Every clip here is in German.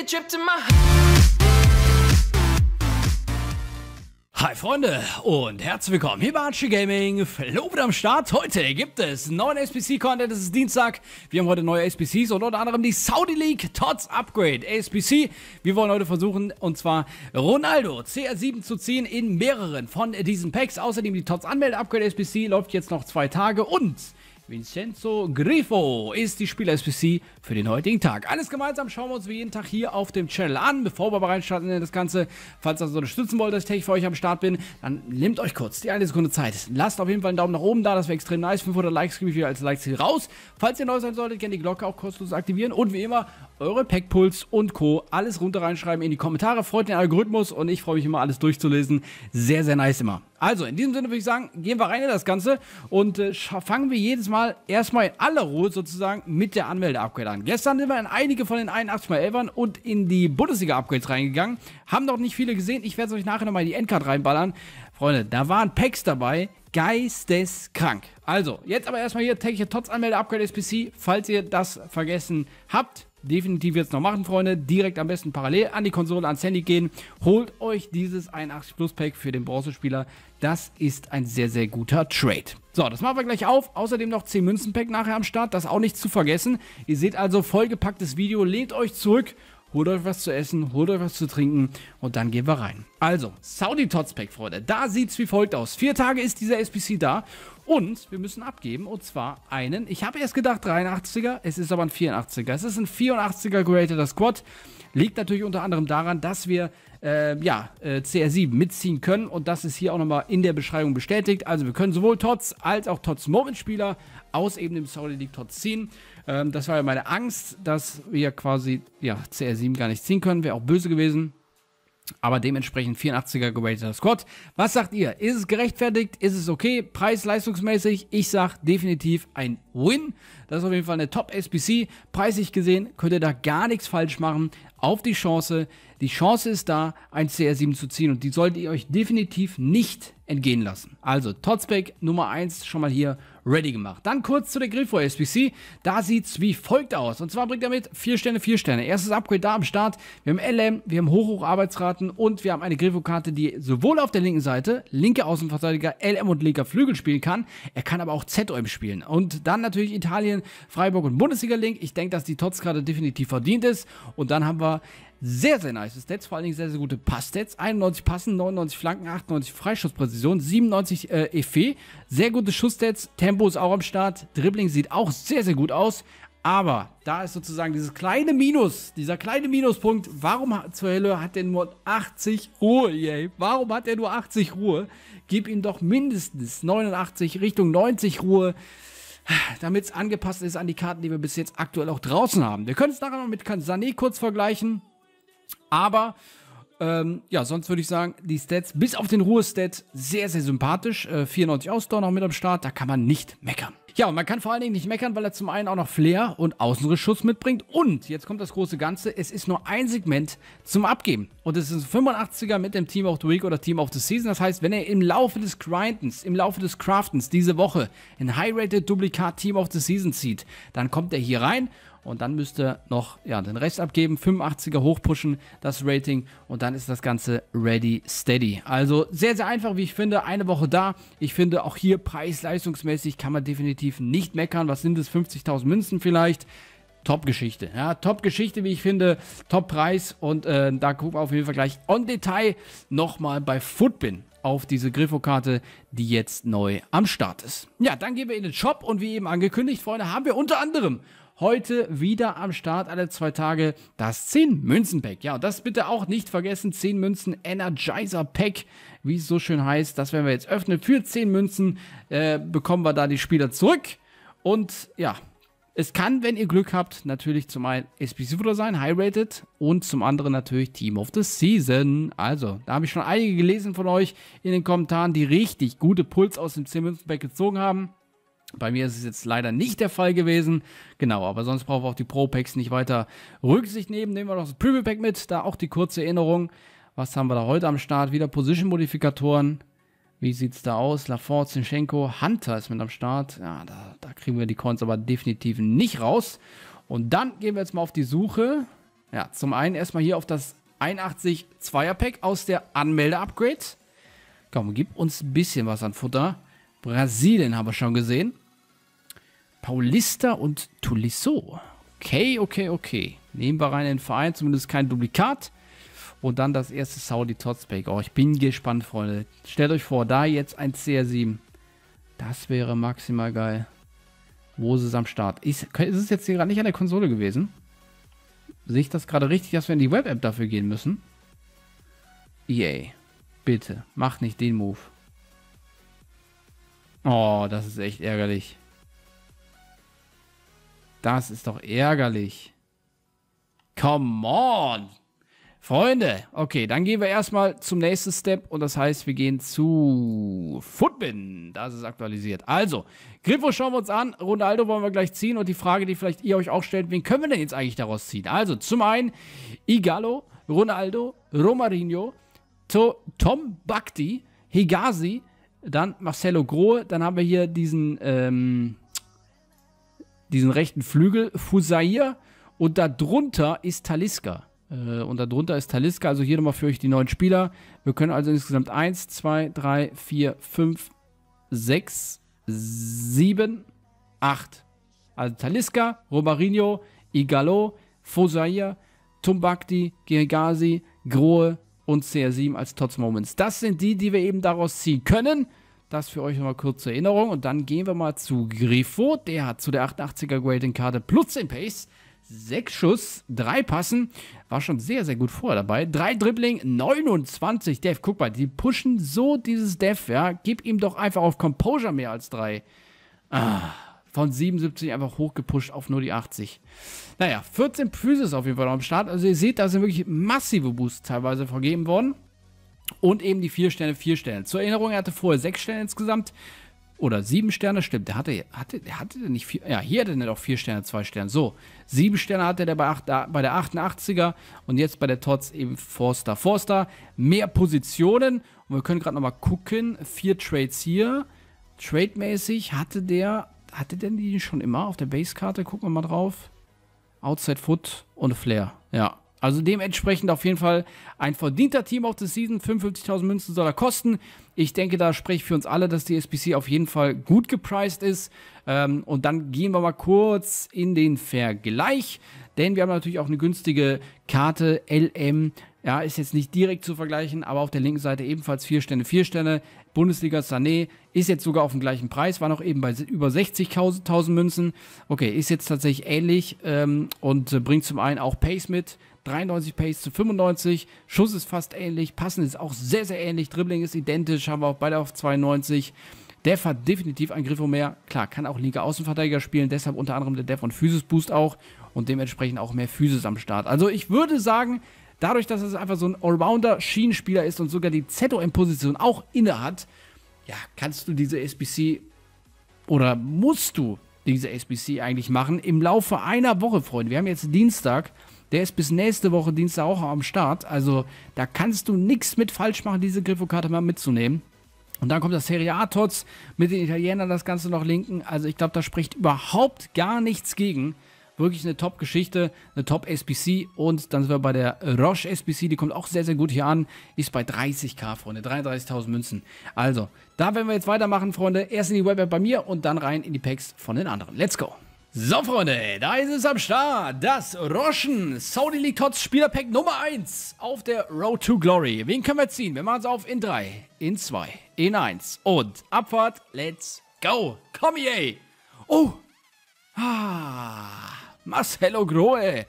a trip to my Hi Freunde und herzlich willkommen hier bei Archie Gaming. Flo wieder am Start. Heute gibt es neuen SPC-Content. Es ist Dienstag. Wir haben heute neue SPCs und unter anderem die Saudi League Tots Upgrade SPC. Wir wollen heute versuchen, und zwar Ronaldo CR7 zu ziehen in mehreren von diesen Packs. Außerdem die Tots Anmelde Upgrade SPC läuft jetzt noch zwei Tage und Vincenzo Grifo ist die Spieler-SPC für den heutigen Tag. Alles gemeinsam schauen wir uns wie jeden Tag hier auf dem Channel an. Bevor wir aber reinstarten in das Ganze, falls ihr das unterstützen wollt, dass ich täglich für euch am Start bin, dann nehmt euch kurz die eine Sekunde Zeit. Lasst auf jeden Fall einen Daumen nach oben da, das wäre extrem nice. 500 Likes kriege ich wieder als Likes hier raus. Falls ihr neu sein solltet, gerne die Glocke auch kostenlos aktivieren und wie immer eure Packpuls und Co. Alles runter reinschreiben in die Kommentare. Freut den Algorithmus und ich freue mich immer, alles durchzulesen. Sehr, sehr nice immer. Also, in diesem Sinne würde ich sagen, gehen wir rein in das Ganze und äh, fangen wir jedes Mal erstmal in aller Ruhe sozusagen mit der Anmelde-Upgrade an. Gestern sind wir in einige von den 81x11ern und in die Bundesliga-Upgrades reingegangen. Haben noch nicht viele gesehen. Ich werde es euch nachher nochmal in die Endcard reinballern. Freunde, da waren Packs dabei, geisteskrank. Also, jetzt aber erstmal hier tägliche Tots Anmelde Upgrade SPC, falls ihr das vergessen habt definitiv jetzt noch machen, Freunde. Direkt am besten parallel an die Konsole, ans Handy gehen. Holt euch dieses 81 Plus Pack für den Bronzespieler. Das ist ein sehr, sehr guter Trade. So, das machen wir gleich auf. Außerdem noch 10 Münzen Pack nachher am Start. Das auch nicht zu vergessen. Ihr seht also vollgepacktes Video. Lehnt euch zurück. Holt euch was zu essen, holt euch was zu trinken und dann gehen wir rein. Also, Saudi Tots Pack, Freunde. Da sieht's wie folgt aus. Vier Tage ist dieser SPC da und wir müssen abgeben, und zwar einen. Ich habe erst gedacht 83er, es ist aber ein 84er. Es ist ein 84er Creator Squad. Liegt natürlich unter anderem daran, dass wir äh, ja, äh, CR7 mitziehen können. Und das ist hier auch nochmal in der Beschreibung bestätigt. Also wir können sowohl TOTS als auch TOTS Moment-Spieler aus eben dem Solid League TOTS ziehen. Ähm, das war ja meine Angst, dass wir quasi ja, CR7 gar nicht ziehen können. Wäre auch böse gewesen aber dementsprechend 84er gewateter Squad. Was sagt ihr? Ist es gerechtfertigt? Ist es okay? Preis-leistungsmäßig? Ich sag definitiv ein Win. Das ist auf jeden Fall eine Top-SPC. Preislich gesehen könnt ihr da gar nichts falsch machen. Auf die Chance. Die Chance ist da, ein CR7 zu ziehen und die solltet ihr euch definitiv nicht entgehen lassen. Also Totsback Nummer 1 schon mal hier ready gemacht. Dann kurz zu der Grillfeuer SPC. Da sieht es wie folgt aus. Und zwar bringt er mit 4 Sterne, 4 Sterne. Erstes Upgrade da am Start. Wir haben LM, wir haben Hochhoch-Arbeitsraten und wir haben eine Grillfo-Karte, die sowohl auf der linken Seite, linke Außenverteidiger, LM und linker Flügel spielen kann. Er kann aber auch ZOM spielen. Und dann natürlich Italien, Freiburg und Bundesliga-Link. Ich denke, dass die Tots-Karte definitiv verdient ist. Und dann haben wir sehr, sehr nice Stats, vor allen Dingen sehr, sehr gute Pass-Stats. 91 Passen, 99 Flanken, 98 Freischusspräzision, 97 äh, Effet. Sehr gute Schuss-Stats, Tempo ist auch am Start, Dribbling sieht auch sehr, sehr gut aus. Aber da ist sozusagen dieses kleine Minus, dieser kleine Minuspunkt. Warum zur Hölle hat der nur 80 Ruhe, yay? Warum hat er nur 80 Ruhe? Gib ihm doch mindestens 89 Richtung 90 Ruhe damit es angepasst ist an die Karten, die wir bis jetzt aktuell auch draußen haben. Wir können es nachher noch mit Sané kurz vergleichen. Aber ähm, ja, sonst würde ich sagen, die Stats, bis auf den Ruhestat, sehr, sehr sympathisch. Äh, 94 Ausdauer noch mit am Start, da kann man nicht meckern. Ja, und man kann vor allen Dingen nicht meckern, weil er zum einen auch noch Flair und Außenrissschutz mitbringt. Und jetzt kommt das große Ganze, es ist nur ein Segment zum Abgeben. Und es ist ein 85er mit dem Team of the Week oder Team of the Season. Das heißt, wenn er im Laufe des Grindens, im Laufe des Craftens diese Woche ein High-Rated Duplikat Team of the Season zieht, dann kommt er hier rein und dann müsst ihr noch ja, den Rest abgeben, 85er hochpushen, das Rating und dann ist das Ganze ready steady. Also sehr, sehr einfach, wie ich finde, eine Woche da. Ich finde auch hier preis-leistungsmäßig kann man definitiv nicht meckern. Was sind es, 50.000 Münzen vielleicht? Top-Geschichte. Ja, Top-Geschichte, wie ich finde. Top-Preis. Und äh, da gucken wir auf jeden Fall gleich on Detail nochmal bei Footbin auf diese Griffo-Karte, die jetzt neu am Start ist. Ja, dann gehen wir in den Shop und wie eben angekündigt, Freunde, haben wir unter anderem Heute wieder am Start alle zwei Tage das 10 Münzen Pack. Ja, und das bitte auch nicht vergessen. 10 Münzen Energizer Pack, wie es so schön heißt. Das werden wir jetzt öffnen. Für 10 Münzen äh, bekommen wir da die Spieler zurück. Und ja, es kann, wenn ihr Glück habt, natürlich zum einen SPC Futter sein, High Rated und zum anderen natürlich Team of the Season. Also, da habe ich schon einige gelesen von euch in den Kommentaren, die richtig gute Puls aus dem 10 Münzen Pack gezogen haben. Bei mir ist es jetzt leider nicht der Fall gewesen. Genau, aber sonst brauchen wir auch die Pro-Packs nicht weiter Rücksicht nehmen. Nehmen wir noch das Preview-Pack mit, da auch die kurze Erinnerung. Was haben wir da heute am Start? Wieder Position-Modifikatoren. Wie sieht es da aus? Lafort, Zinchenko, Hunter ist mit am Start. Ja, da, da kriegen wir die Coins aber definitiv nicht raus. Und dann gehen wir jetzt mal auf die Suche. Ja, zum einen erstmal hier auf das 81 2er Pack aus der Anmelde-Upgrade. Komm, gib uns ein bisschen was an Futter. Brasilien haben wir schon gesehen. Paulista und Tulisso. Okay, okay, okay. Nehmen wir rein in den Verein, zumindest kein Duplikat. Und dann das erste Saudi Totsbake. Oh, ich bin gespannt, Freunde. Stellt euch vor, da jetzt ein CR7. Das wäre maximal geil. Wo ist es am Start? Ist, ist es jetzt hier gerade nicht an der Konsole gewesen? Sehe ich das gerade richtig, dass wir in die Web-App dafür gehen müssen? Yay. Bitte, mach nicht den Move. Oh, das ist echt ärgerlich. Das ist doch ärgerlich. Come on! Freunde, okay, dann gehen wir erstmal zum nächsten Step und das heißt, wir gehen zu Footbin. Das ist aktualisiert. Also, Griffo schauen wir uns an, Ronaldo wollen wir gleich ziehen und die Frage, die vielleicht ihr euch auch stellt, wen können wir denn jetzt eigentlich daraus ziehen? Also, zum einen Igalo, Ronaldo, Romarinho, to Tom Bakti, Higasi, dann Marcelo Grohe, dann haben wir hier diesen ähm, diesen rechten Flügel, Fusair und darunter ist Taliska. Äh, und darunter ist Taliska, also hier nochmal für euch die neuen Spieler. Wir können also insgesamt 1, 2, 3, 4, 5, 6, 7, 8. Also Taliska, Romarinho, Igalo, Fosair, Tumbakti, Girgazi, Grohe und CR7 als Tots Moments. Das sind die, die wir eben daraus ziehen können. Das für euch nochmal kurz zur Erinnerung. Und dann gehen wir mal zu Grifo. Der hat zu der 88er Grading Karte plus den Pace. Sechs Schuss, drei Passen. War schon sehr, sehr gut vorher dabei. Drei Dribbling, 29 Def. Guck mal, die pushen so dieses Def, ja. Gib ihm doch einfach auf Composure mehr als drei. Ah, von 77 einfach hochgepusht auf nur die 80. Naja, 14 Physis auf jeden Fall noch am Start. Also ihr seht, da sind wirklich massive Boosts teilweise vergeben worden. Und eben die 4 Sterne, 4 Sterne. Zur Erinnerung, er hatte vorher 6 Sterne insgesamt. Oder 7 Sterne, stimmt. Der hatte, hatte, der hatte nicht 4. Ja, hier hatte er auch 4 Sterne, 2 Sterne. So, 7 Sterne hatte der bei, 8, bei der 88er und jetzt bei der Tots eben Forster. Forster, mehr Positionen. Und wir können gerade nochmal gucken. 4 Trades hier. Trade-mäßig hatte der, hatte denn die schon immer auf der Base-Karte? Gucken wir mal drauf. Outside Foot und Flair. Ja, also dementsprechend auf jeden Fall ein verdienter Team of the Season. 55.000 Münzen soll er kosten. Ich denke, da spreche ich für uns alle, dass die SPC auf jeden Fall gut gepriced ist. Ähm, und dann gehen wir mal kurz in den Vergleich. Denn wir haben natürlich auch eine günstige Karte LM. Ja, ist jetzt nicht direkt zu vergleichen, aber auf der linken Seite ebenfalls vier Sterne, vier Sterne. Bundesliga Sané ist jetzt sogar auf dem gleichen Preis, war noch eben bei über 60.000 Münzen. Okay, ist jetzt tatsächlich ähnlich ähm, und äh, bringt zum einen auch Pace mit 93 Pace zu 95. Schuss ist fast ähnlich. Passen ist auch sehr, sehr ähnlich. Dribbling ist identisch. Haben wir auch beide auf 92. Dev hat definitiv ein um mehr. Klar, kann auch linke Außenverteidiger spielen, deshalb unter anderem der Dev und Physis Boost auch und dementsprechend auch mehr Physis am Start. Also ich würde sagen, dadurch, dass es einfach so ein Allrounder Schienenspieler ist und sogar die ZOM-Position auch inne hat, ja, kannst du diese SBC oder musst du diese SBC eigentlich machen im Laufe einer Woche, Freunde. Wir haben jetzt Dienstag. Der ist bis nächste Woche Dienstag auch am Start. Also da kannst du nichts mit falsch machen, diese Griffo-Karte mal mitzunehmen. Und dann kommt das Serie A Tots mit den Italienern das Ganze noch linken. Also ich glaube, da spricht überhaupt gar nichts gegen. Wirklich eine Top-Geschichte, eine Top-SPC. Und dann sind wir bei der Roche SPC. Die kommt auch sehr, sehr gut hier an. Ist bei 30k, Freunde. 33.000 Münzen. Also, da werden wir jetzt weitermachen, Freunde. Erst in die Web bei mir und dann rein in die Packs von den anderen. Let's go! So, Freunde, da ist es am Start. Das Roschen Saudi League Tots Spielerpack Nummer 1 auf der Road to Glory. Wen können wir ziehen? Wir machen es auf in 3, in 2, in 1 und Abfahrt. Let's go. Komm, yay. Oh. Ah. Marcelo Grohe.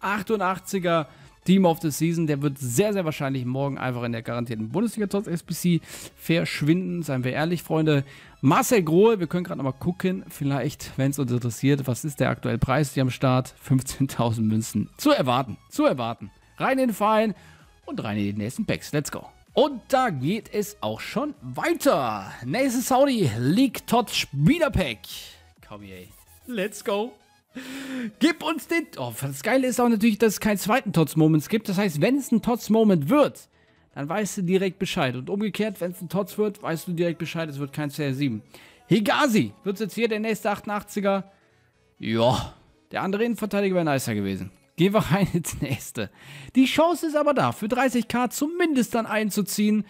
88er Team of the Season. Der wird sehr, sehr wahrscheinlich morgen einfach in der garantierten Bundesliga Tots SPC verschwinden. Seien wir ehrlich, Freunde. Marcel Grohe, wir können gerade nochmal gucken, vielleicht, wenn es uns interessiert, was ist der aktuelle Preis hier am Start? 15.000 Münzen. Zu erwarten, zu erwarten. Rein in den Verein und rein in die nächsten Packs. Let's go. Und da geht es auch schon weiter. Nächstes Saudi League Tot Spielerpack. KBA. Let's go. Gib uns den. Oh, das Geile ist auch natürlich, dass es keinen zweiten Tots Moments gibt. Das heißt, wenn es ein Tots Moment wird, dann weißt du direkt Bescheid. Und umgekehrt, wenn es ein Tots wird, weißt du direkt Bescheid, es wird kein CR7. Higasi wird jetzt hier der nächste 88er. Ja, der andere Innenverteidiger wäre nicer gewesen. Gehen wir rein ins nächste. Die Chance ist aber da, für 30k zumindest dann einzuziehen,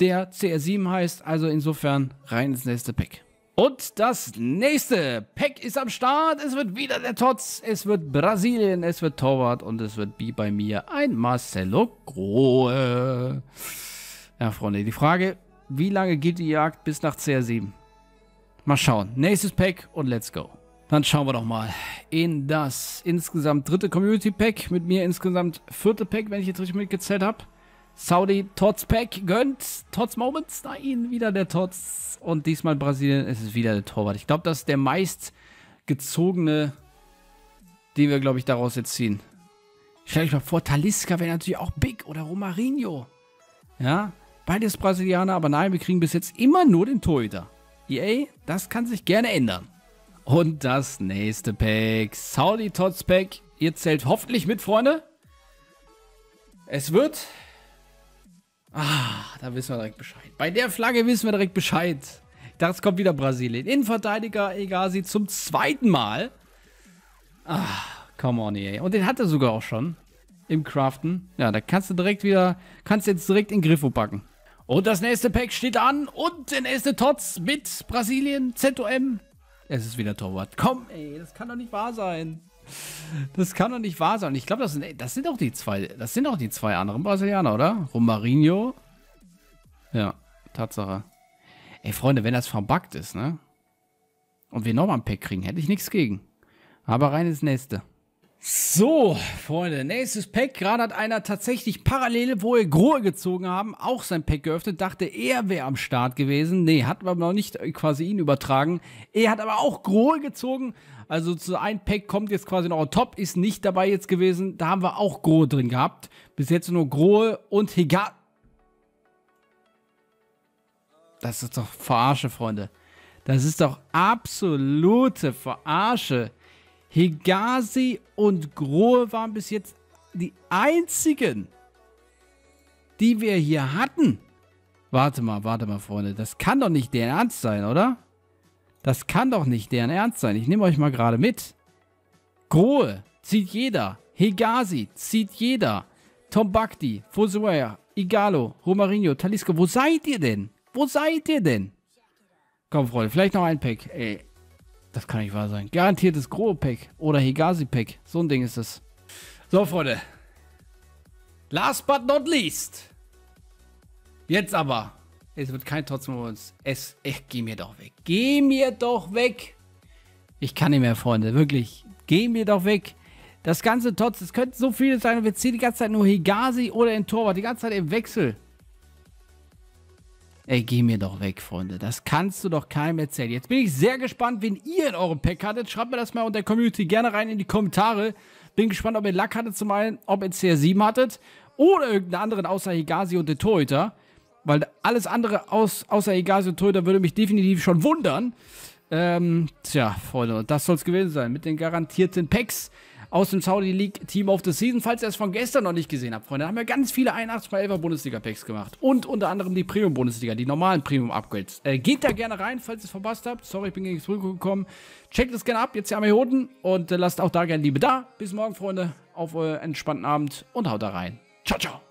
der CR7 heißt. Also insofern rein ins nächste Pack. Und das nächste Pack ist am Start. Es wird wieder der Tots. Es wird Brasilien. Es wird Torwart. Und es wird wie bei mir ein Marcelo Grohe. Ja, Freunde, die Frage, wie lange geht die Jagd bis nach CR7? Mal schauen. Nächstes Pack und let's go. Dann schauen wir doch mal in das insgesamt dritte Community Pack. Mit mir insgesamt vierte Pack, wenn ich jetzt richtig mitgezählt habe. Saudi Tots Pack gönnt. Tots Moments. Nein, wieder der Tots. Und diesmal Brasilien. Es ist wieder der Torwart. Ich glaube, das ist der meist gezogene, den wir, glaube ich, daraus jetzt ziehen. Stell euch mal vor, Talisca wäre natürlich auch Big oder Romarinho. Ja, beides Brasilianer, aber nein, wir kriegen bis jetzt immer nur den Torhüter. Yay, das kann sich gerne ändern. Und das nächste Pack, Saudi Tots Pack. Ihr zählt hoffentlich mit, Freunde. Es wird Ah, da wissen wir direkt Bescheid. Bei der Flagge wissen wir direkt Bescheid. Ich dachte, es kommt wieder Brasilien. Innenverteidiger Egasi zum zweiten Mal. Ah, come on, ey. Und den hat er sogar auch schon im Craften. Ja, da kannst du direkt wieder, kannst du jetzt direkt in Griffo packen. Und das nächste Pack steht an und der nächste Tots mit Brasilien, ZOM. Es ist wieder Torwart. Komm, ey, das kann doch nicht wahr sein. Das kann doch nicht wahr sein. Ich glaube, das sind, das sind auch die zwei, das sind auch die zwei anderen Brasilianer, oder? Romarinho. Ja, Tatsache. Ey, Freunde, wenn das verbuggt ist, ne? Und wir nochmal ein Pack kriegen, hätte ich nichts gegen. Aber rein ins nächste. So, Freunde, nächstes Pack. Gerade hat einer tatsächlich parallel, wo wir Grohe gezogen haben, auch sein Pack geöffnet. Dachte, er wäre am Start gewesen. Nee, hat man noch nicht äh, quasi ihn übertragen. Er hat aber auch Grohe gezogen. Also zu ein Pack kommt jetzt quasi noch Top, ist nicht dabei jetzt gewesen. Da haben wir auch Grohe drin gehabt. Bis jetzt nur Grohe und Hegat. Das ist doch Verarsche, Freunde. Das ist doch absolute Verarsche. Hegasi und Grohe waren bis jetzt die einzigen, die wir hier hatten. Warte mal, warte mal, Freunde. Das kann doch nicht deren Ernst sein, oder? Das kann doch nicht deren Ernst sein. Ich nehme euch mal gerade mit. Grohe zieht jeder. Hegasi zieht jeder. Tom Bakti, Fosuea, Igalo, Romarinho, Talisco. Wo seid ihr denn? Wo seid ihr denn? Komm, Freunde, vielleicht noch ein Pack. Ey, das kann nicht wahr sein. Garantiertes grobe pack oder higasi pack So ein Ding ist es. So, Freunde. Last but not least. Jetzt aber. Es wird kein Trotz mehr uns. Es, echt, geh mir doch weg. Geh mir doch weg. Ich kann nicht mehr, Freunde. Wirklich. Geh mir doch weg. Das ganze Tots, es könnte so viele sein. Und wir ziehen die ganze Zeit nur Higasi oder den Torwart. Die ganze Zeit im Wechsel. Ey, geh mir doch weg, Freunde. Das kannst du doch keinem erzählen. Jetzt bin ich sehr gespannt, wen ihr in eurem Pack hattet. Schreibt mir das mal unter der Community gerne rein in die Kommentare. Bin gespannt, ob ihr Lack hattet zum einen, ob ihr CR7 hattet oder irgendeinen anderen außer Higasi und den Torhüter. Weil alles andere aus, außer Higasi und Torhüter würde mich definitiv schon wundern. Ähm, tja, Freunde, das soll es gewesen sein mit den garantierten Packs aus dem Saudi League Team of the Season. Falls ihr es von gestern noch nicht gesehen habt, Freunde, haben wir ganz viele 81x11er Bundesliga-Packs gemacht. Und unter anderem die Premium-Bundesliga, die normalen Premium-Upgrades. Äh, geht da gerne rein, falls ihr es verpasst habt. Sorry, ich bin gegen Brücke gekommen. Checkt es gerne ab, jetzt hier am Hoden. Und äh, lasst auch da gerne Liebe da. Bis morgen, Freunde. Auf euren entspannten Abend und haut da rein. Ciao, ciao.